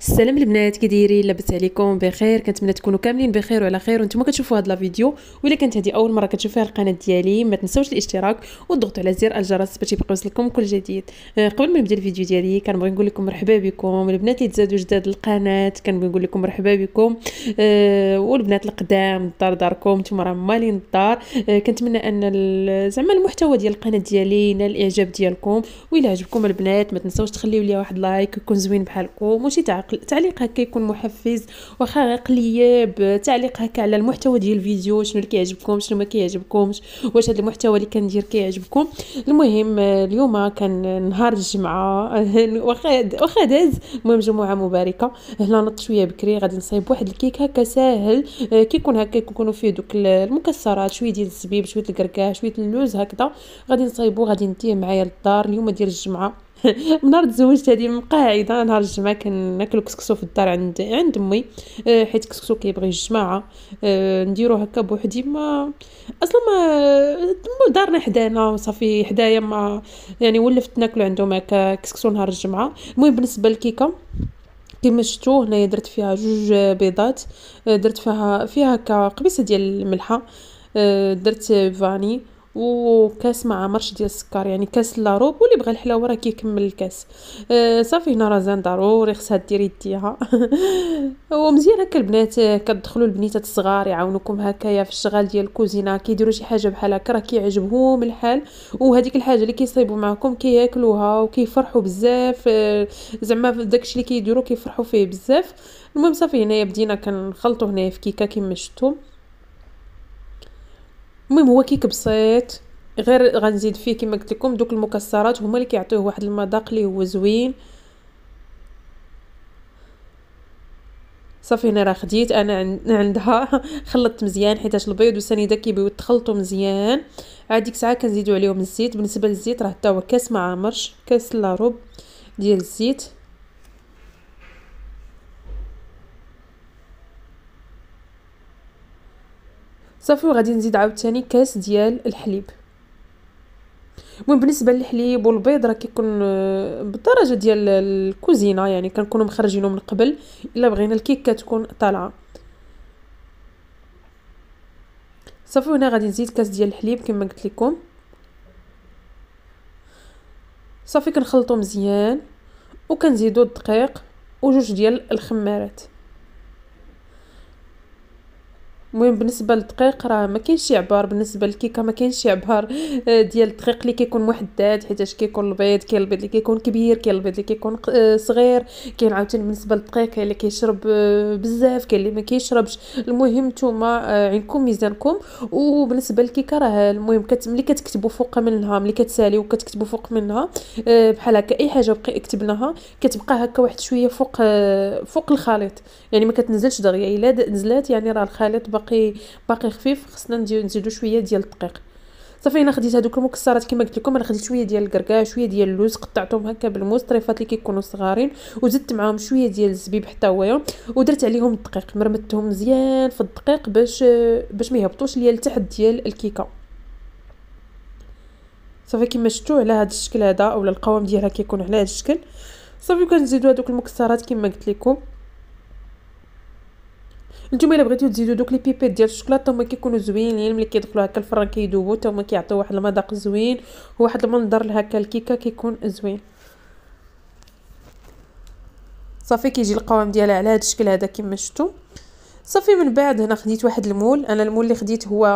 السلام البنات كي دايرين لاباس عليكم بخير كنتمنى تكونوا كاملين بخير وعلى خير وانتم كتشوفوا هاد لا فيديو ولا كانت هذه اول مره كتشوفوا القناه ديالي ما تنساوش الاشتراك وتضغطوا على زر الجرس باش يبقى يوصلكم كل جديد آه، قبل ما نبدا الفيديو ديالي كنبغي نقول لكم مرحبا بكم البنات اللي تزادوا جداد القناه كنبغي نقول لكم مرحبا بكم أه والبنات القدام الدار داركم نتوما راه مالين الدار أه كنتمنى ان زعما المحتوى ديال القناه ديالي ينال الاعجاب ديالكم ويلا عجبكم البنات ما تنساوش تخليو ليا واحد لايك يكون زوين بحالكم وشي تعليق هكا يكون محفز واخا قليب تعليق هكا على المحتوى ديال الفيديو شنو اللي كيعجبكم شنو ما كيعجبكمش واش هذا المحتوى اللي كندير كيعجبكم المهم آه، اليوم كان نهار الجمعه آه، واخا واخا داز المهم جمعه مباركه هنا نط شويه بكري غادي نصايب واحد الكيك هكا ساهل آه، كيكون هكا يكونوا فيه دوك المكسرات شويه ديال الزبيب شويه الكركاع شويه اللوز هكذا غادي نصايبو غادي نديه معايا للدار اليوم ديال الجمعه من نهار تزوجت هذه من قاعده نهار الجمعه كناكل كسكسو في الدار عند عند امي آه، حيت كسكسو كيبغي الجماعه آه، نديرو هكا بوحدي ما اصلا ما دارنا حدانا وصافي حدايا ما يعني ولفت ناكلو عندهم هكا كسكسو نهار الجمعه المهم بالنسبه للكيكه كيما شفتو هنايا درت فيها جوج بيضات آه، درت فيها فيها هكا قبيصه ديال الملحه درت فاني وكاس مع مرش ديال السكر يعني كاس لاروب واللي بغى الحلاوه راه كيكمل الكاس آه، صافي هنا راه زان ضروري خصها دير يديها ومزيان هكا البنات كتدخلوا البنيتات الصغار يعاونوكم هكايا في الشغل ديال الكوزينه كيديروا شي حاجه بحال هكا راه كيعجبهم الحال وهذيك الحاجه اللي كيصايبوا معكم كياكلوها وكيفرحوا بزاف آه، زعما داكشي اللي كيديروا كيفرحوا فيه بزاف المهم صافي هنايا بدينا كنخلطوا هنايا في كيكه كما شفتوا المهم هو كيك بسيط غير غنزيد فيه كما قلت لكم دوك المكسرات هما اللي كيعطيوه واحد المذاق اللي هو زوين صافي هنا راه خديت انا عندها خلطت مزيان حيتاش البيض والسنيده كيبغيو تخلطوا مزيان عاد ديك الساعه كنزيدوا عليهم الزيت بالنسبه للزيت راه حتى هو كاس ما عامرش كاس لا ربع ديال الزيت صافي وغادي نزيد عاوتاني كاس ديال الحليب المهم بالنسبه للحليب والبيض راه كيكون آه، بالدرجه ديال الكوزينه يعني كنكونوا مخرجينه من قبل الا بغينا الكيكه تكون طالعه صافي هنا غادي نزيد كاس ديال الحليب كما قلت لكم صافي كنخلطو مزيان وكنزيدو الدقيق وجوج ديال الخمارات المهم بالنسبه للدقيق راه ما كاينش عبار بالنسبه للكيكه ما كاينش عبار آه، ديال الدقيق اللي كيكون محدد حيتاش كيكون البيض كاين البيض اللي كيكون كبير كاين البيض اللي كيكون آه، صغير كاين عاوتاني بالنسبه للدقيق كاين اللي كيشرب آه، بزاف كاين اللي ما كيشربش المهم نتوما عندكم ميزانكم وبالنسبه للكيكه راه المهم ملي كتكتبوا فوق منها ملي كتسالي وكتكتبوا فوق منها بحال هكا اي حاجه بقي كتبناها كتبقى هكا واحد شويه فوق فوق الخليط يعني ما كتنزلش دغيا الا نزلات يعني راه الخليط باقي باقي باقي خفيف خصنا نزيدو شويه ديال الدقيق صافي انا خديت هذوك المكسرات كما قلت لكم انا خديت شويه ديال الكركاع شويه ديال اللوز قطعتهم هكا بالموس طريفات اللي كيكونوا صغارين وزدت معاهم شويه ديال الزبيب حتى هويا ودرت عليهم الدقيق مرمتهم مزيان في الدقيق باش باش ما يهبطوش ليا لتحت ديال الكيكه صافي كما شفتوا على هذا الشكل هذا اولا القوام ديالها كيكون على هذا الشكل صافي كنزيدوا هذوك المكسرات كما قلت لكم نتوما الا بغيتو تزيدو دوك لي بيبيت ديال تا هما كيكونوا زوينين ملي كيدخلوا هكا الفران كيدوبو تا هما كيعطيو واحد المذاق زوين وواحد المنظر لهكا الكيكه كيكون زوين صافي كيجي القوام ديالها على هذا الشكل هذا كما شفتوا صافي من بعد هنا خديت واحد المول انا المول اللي خديت هو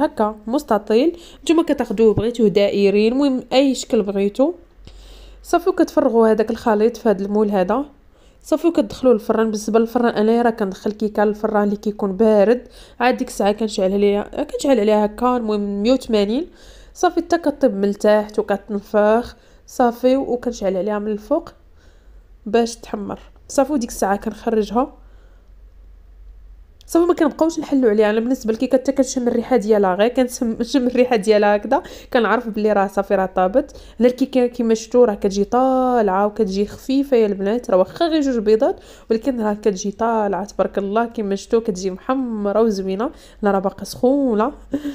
هكا مستطيل نتوما كتاخذوه بغيتوه دائري المهم اي شكل بغيتو صافي كتفرغوا هذاك الخليط في هذا المول هذا صافي وكتدخلوه للفران بالنسبه للفران انايا راه كندخل كيكه للفران اللي كيكون بارد عاد ديك الساعه كنشعل عليها كنشعل عليها هكا المهم 180 صافي حتى كطيب من التحت وكتنفخ صافي وكنشعل عليها من الفوق باش تحمر صافي وديك الساعه كنخرجها صافي ما كنبقاوش نحلوا عليها انا بالنسبه لكي كتا كنشم الريحه ديالها غير كنشم الريحه ديالها هكذا كنعرف بلي راه صافي راه طابت هنا الكيكه كما شفتوا راه كتجي طالعه وكتجي خفيفه يا البنات راه واخا غير جوج بيضات ولكن راه كتجي طالعه تبارك الله كما شفتوا كتجي محمره وزوينه لا راه باقا سخونه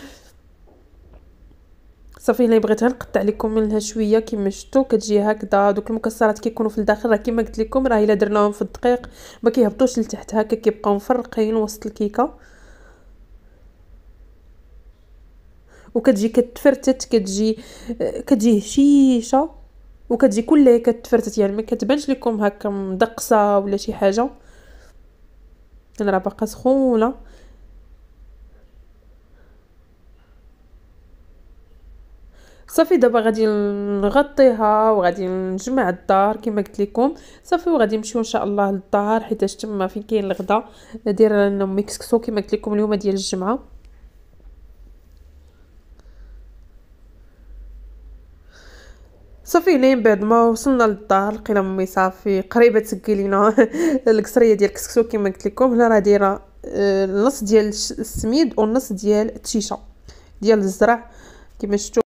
صافي الا بغيتها نقطع لكم منها شويه كما شفتوا كتجي هكذا دوك المكسرات كيكونوا في الداخل راه كما قلت لكم راه الا درناهم في الدقيق ما كيهبطوش لتحت هكا كيبقاو مفرقين وسط الكيكه وكتجي كتفرتت كتجي كتجي هشيشه وكتجي كلها كتفرتت يعني ما كتبانش لكم هكا مدقصه ولا شي حاجه راه باقا سخونه صافي دابا غادي نغطيها وغادي نجمع الدار كما قلت لكم صافي وغادي نمشيو ان شاء الله للدار حيت تما فين كاين الغدا دايره لنا امي كسكسو كما قلت لكم اليوم ديال الجمعه صافي من بعد ما وصلنا للدار لقينا امي صافي قريبه تسكي لينا الكسريه ديال الكسكسو كما قلت لكم هنا راه دايره آه، النص ديال السميد والنص ديال التيشه ديال الزرع كما شفتوا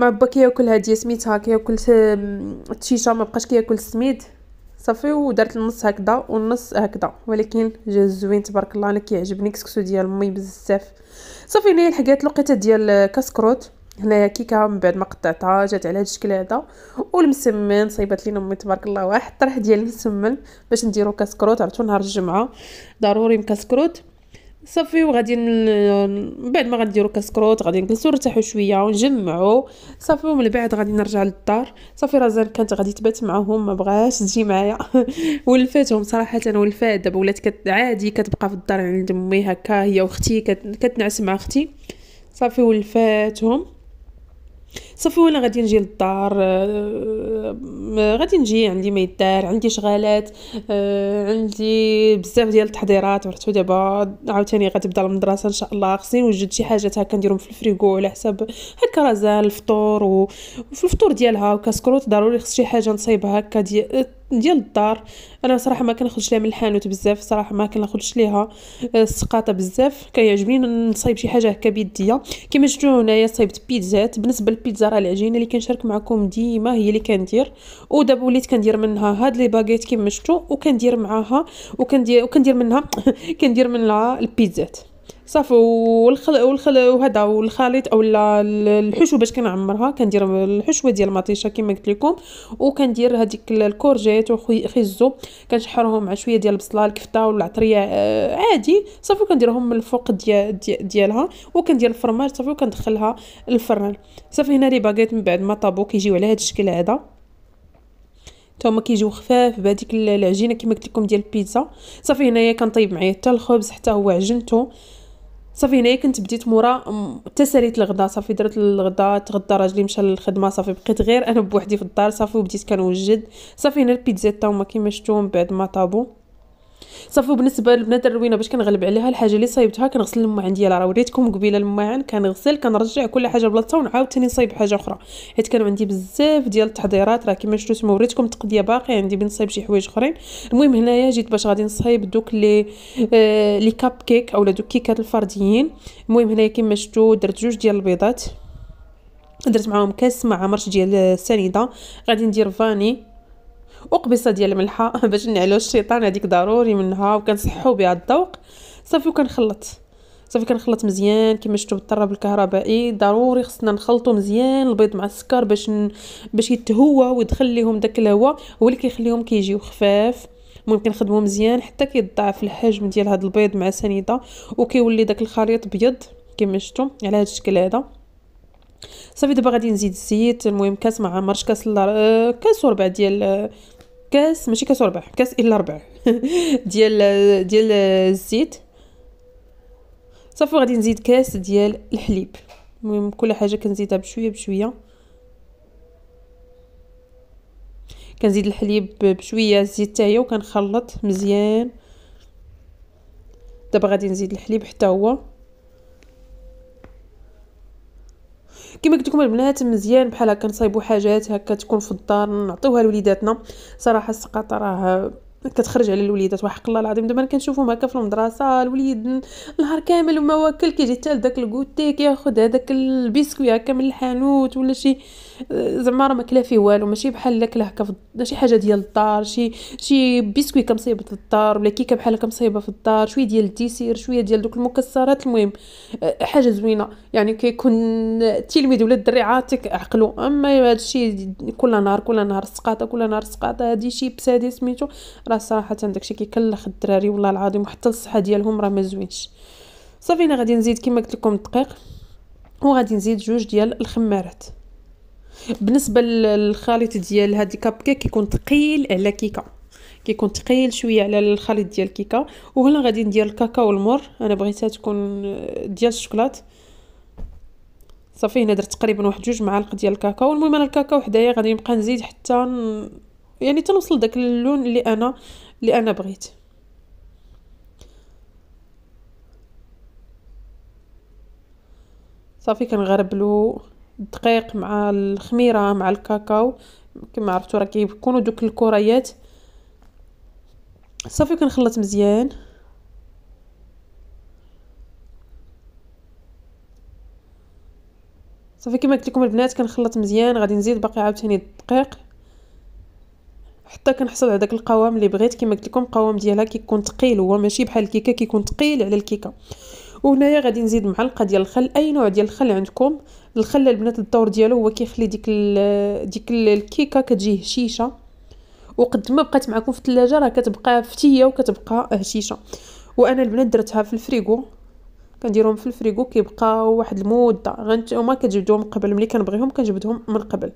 مع با كياكل هادي سميتها كياكل التيشا ما بقاش كياكل السميد صافي ودرت النص هكذا والنص هكذا ولكن جا زوين تبارك الله انا كيعجبني كسكسو ديال امي بزاف صافي هنايا لحقات لقيته ديال كسكروت هنايا كيكه من بعد ما قطعتها جات على هذا الشكل هذا والمسمن صايبات لينا امي تبارك الله واحد الطرح ديال المسمن باش نديرو كسكروت عرفتو نهار الجمعه ضروري مكسكروت صافي وغادي من بعد ما غنديرو كسكروت غادي نجلسو نرتاحو شويه ونجمعو صافي ومن بعد غادي نرجع للدار صافي رزان كانت غادي تبات معاهم ما بغاش تجي معايا ولفاتهم صراحه ولفات دابا ولات كت عادي كتبقى في الدار عند امي هكا هي واختي كتنعس مع اختي صافي ولفاتهم صافي وانا غادي نجي للدار آه، آه، غادي نجي عندي ما يدار عندي شغالات آه، عندي بزاف ديال التحضيرات ورتو دابا عاوتاني غتبدا المدرسه ان شاء الله خصني نوجد شي حاجات هكا نديرهم في الفريغو على حساب هكا زال الفطور وفي الفطور ديالها وكاسكروت ضروري خص شي حاجه نصايبها هكا ديال ديال الدار انا صراحه ما كنخرج لها من الحانوت بزاف صراحه ما كنخرجش ليها السقاطه بزاف كيعجبني نصايب شي حاجه هكا بيديا كما شفتوا هنايا صايبت بيتزات بالنسبه للبيتزا الدار العجينه اللي كنشارك معكم ديما هي اللي كندير ودابا وليت كندير منها هاد لي باغيت كيما شفتوا وكندير معاها وكندير وكندير منها كندير منها البيتزات صافي والخل والخل وهذا والخليط اولا الحشوه باش كنعمرها كندير الحشوه ديال المطيشه كما قلت لكم وكندير هذيك الكورجيت وخيزو كنشحرهم مع شويه ديال البصله الكفته والعطريه آه، عادي صافي كنديرهم من الفوق ديال ديالها وكندير الفرماج صافي وكندخلها الفران صافي هنا لي باغيت من بعد ما طابو كيجيو على هذا الشكل هذا حتى هما كيجيو خفاف بهذيك العجينه كما قلت لكم ديال البيتزا صافي هنايا كنطيب معايا حتى الخبز حتى هو عجنته صافي هنايا كنت بديت مورا حتى ساليت الغدا صافي درت الغدا تغدى راجلي مشى للخدمه صافي بقيت غير انا بوحدي في الدار صافي وبديت كنوجد صافي هنا البيتزا تا كيما شفتو من بعد ما طابو صافي بالنسبه للبنات الروينه باش كنغلب عليها الحاجه اللي صايبتها كنغسل الماعن ديالها راه وريتكم قبيله الماعن كنغسل كنرجع كل حاجه بلاصتها ونعاود ثاني نصايب حاجه اخرى حيت كانوا عندي بزاف ديال التحضيرات راه كما شفتوا تما وريتكم التقديه باقي عندي بين نصايب شي حوايج اخرين المهم هنايا جيت باش غادي نصايب دوك لي آه لي كاب كيك اولا دوك كيكات الفرديين المهم هنايا كما شفتوا درت جوج ديال البيضات درت معاهم كاس مع ديال السنيده غادي ندير فاني وقبصه ديال الملحه باش نعلو الشيطان هذيك ضروري منها وكنصحو بها الذوق صافي وكنخلط صافي كنخلط مزيان كما شفتوا بالطراب الكهربائي ضروري خصنا نخلطو مزيان البيض مع السكر باش ن... باش يتهوى ويدخل ليهم داك الهواء هو اللي كيخليهم كيجيو خفاف ممكن نخدمو مزيان حتى كيضاعف الحجم ديال هذا البيض مع سنيده وكيولي داك الخليط بيض كما شفتوا على هذا الشكل هذا صافي دابا غادي نزيد الزيت المهم كاس ما عمرش كاس الا كاس وربع ديال كاس ماشي كاس وربع كاس الا ربع ديال ديال الزيت صافي غادي نزيد كاس ديال الحليب المهم كل حاجه كنزيدها بشويه بشويه كنزيد الحليب بشويه الزيت حتى هي وكنخلط مزيان دابا غادي نزيد الحليب حتى هو كما قلت لكم البنات مزيان بحال هكا نصايبوا حاجات هكا تكون في الدار نعطيوها لوليداتنا صراحه السقاطه راه كتخرج على الوليدات وحق الله العظيم دابا كنشوفهم هكا في المدرسه الوليد نهار كامل وما واكل كيجي حتى لذاك الكوتي كياخذ هذاك البيسكوي هكا من الحانوت ولا شي زعما راه ماكله فيه والو ماشي بحال الاكله هكا شي حاجه ديال الدار شي شي بسكوي كمصيبه في الدار ولا كيكه بحال هكا مصيبه في الدار شويه ديال الديسير شويه ديال دوك المكسرات المهم أه، حاجه زوينه يعني كيكون التلميذ ولا الدري عاطيك عقلو اما هذا الشيء كل نهار كل نهار سقاطه كل نهار سقاطه هادي شيبس هادي سميتو راه صراحه داكشي كيكلخ الدراري والله العظيم وحتى الصحه ديالهم راه ما زوينش صافي انا غادي نزيد كما قلت لكم الدقيق وغادي نزيد جوج ديال الخمارات بالنسبه للخليط ديال هاد الكاب كيك كيكون ثقيل على كيكه كيكون ثقيل شويه على الخليط ديال الكيكه وهنا غادي ندير الكاكاو المر انا بغيتها تكون ديال الشوكولات صافي هنا درت تقريبا واحد جوج معالق ديال الكاكاو المهم انا الكاكاو حدايا غادي نبقى نزيد حتى ن... يعني تنوصل داك اللون اللي انا اللي انا بغيت صافي كنغربلو الدقيق مع الخميره مع الكاكاو كما عرفتوا راه كيكونوا دوك الكريات صافي كنخلط مزيان صافي كما قلت لكم البنات كنخلط مزيان غادي نزيد باقي عاوتاني الدقيق حتى كنحصل على داك القوام اللي بغيت كما قلت لكم القوام ديالها كيكون ثقيل هو ماشي بحال الكيكه كيكون ثقيل على الكيكه وهنايا غادي نزيد معلقه ديال الخل اي نوع ديال الخل عندكم الخل البنات الدور ديالو هو كيخلي ديك ال ديك الكيكه كتجي هشيشه وقد ما بقات معكم في الثلاجه راه كتبقى فتيه وكتبقى هشيشه وانا البنات درتها في الفريغو كنديرهم في الفريغو كيبقاو واحد المده غنتوما كتجبدوهم قبل ملي كنبغيهم كنجبدهم من قبل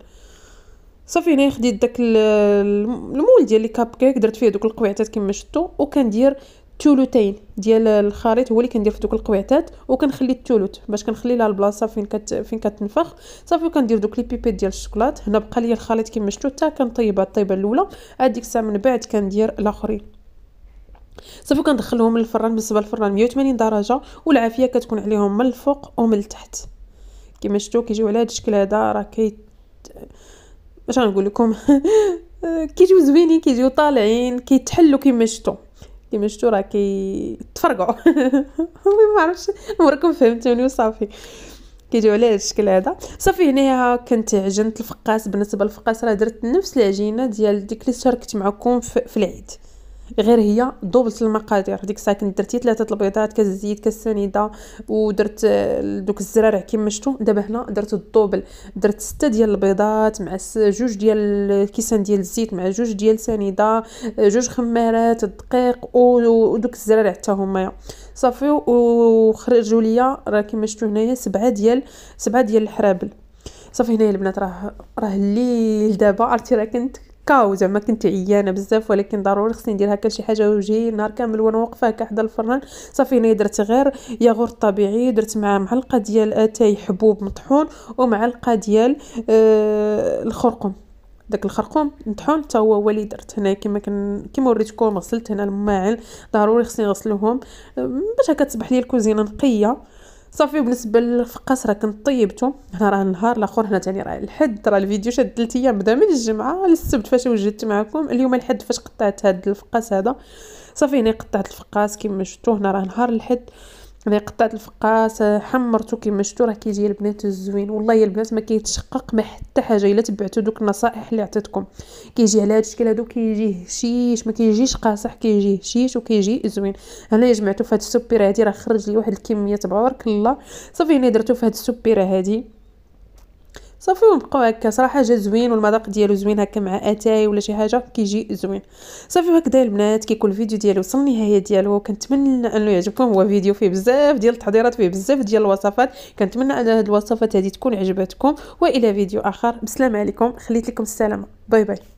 صافي هنايا خديت داك المول ديال لي كاب كيك درت فيه دوك القويعات كما شفتوا وكندير الثلثين ديال الخليط هو اللي كندير في دوك القويعتات وكنخلي الثلث باش كنخلي لها البلاصه فين كت فين كتنفخ صافي وكندير دوك لي بيبيت ديال الشكلاط هنا بقى لي الخليط كما شفتوا حتى كنطيبها الطيبه الاولى هذيك الساعه من بعد كندير الاخرين صافي كندخلهم للفران بالنسبه للفران 180 درجه والعافيه كتكون عليهم من الفوق ومن التحت كما شفتوا كيجيو على هذا الشكل هذا راه كي باش نقول لكم كيجيو زوينين كيجيو طالعين كيتحلوا كما شفتوا اللي مشتو راه تفرقعوا والله ما عرفتش عمركم فهمتوني وصافي كيجيو على هذا الشكل هذا صافي هنايا كنت عجنت الفقاس بالنسبه للفقاس راه درت نفس العجينه ديال ديك اللي شاركت معكم في العيد غير هي دوبلت المقادير ديك الساعه كنت درتي ثلاثه البيضات كاس الزيت كاس السنيده ودرت دوك الزرارع كيما شفتوا دابا هنا درت الدوبل درت سته ديال البيضات مع جوج ديال الكيسان ديال الزيت مع جوج ديال السنيده جوج خمارات الدقيق ودوك الزرارع حتى هما صافي وخرجوا ليا راه كيما شفتوا هنايا سبعه ديال سبعه ديال الحرابل صافي هنايا البنات راه راه الليل دابا عرفتي راه كنت كاو زعما كنت عيانه بزاف ولكن ضروري خصني ندير هكا شي حاجه وجهي نهار كامل وانا واقفه هكا حدا الفران صافي انا درت غير ياغورت طبيعي درت معاه معلقه ديال اتاي حبوب مطحون ومعلقه ديال آه الخرقوم داك الخرقوم مطحون حتى هو هو اللي درت هنا كما كن كما وريتكم غسلت هنا الماعن ضروري خصني نغسلهم آه، باش هكا تصبح لي الكوزينه نقيه صافي بالنسبه للفقاس راه كنت طيبته هنا راه النهار الاخر هنا ثاني راه الحد راه الفيديو شاد 3 ايام بدا من الجمعه للسبت فاش وجدت معكم اليوم الحد فاش قطعت هاد الفقاس هذا صافي هنا قطعت الفقاس كما شفتوا هنا راه نهار الحد انا قطعت الفقاس آه، حمرته كيما شفتوا راه كيجي البنات الزوين والله يا البنات ما كيتشقق ما حتى حاجه الا تبعتو دوك النصائح اللي عطيتكم كيجي على هذا الشكل هذو كيجي هشيش ما كيجيش قاصح كيجي هشيش وكيجي زوين انا جمعته في هذه السوبيره هذه راه خرج لي واحد الكميه تبارك الله صافي هنا درتو في هذه السوبيره هذه صافي ونبقاو هكا صراحه جا زوين والمذاق ديالو زوين هكا مع اتاي ولا شي حاجه كيجي زوين صافي هكذا البنات كيكون الفيديو ديالو وصل النهايه ديالو كنتمنى انه يعجبكم هو فيديو فيه بزاف ديال التحضيرات فيه بزاف ديال الوصفات كنتمنى ان هاد الوصفات هذه تكون عجبتكم والى فيديو اخر بسلام عليكم خليت لكم السلامه باي باي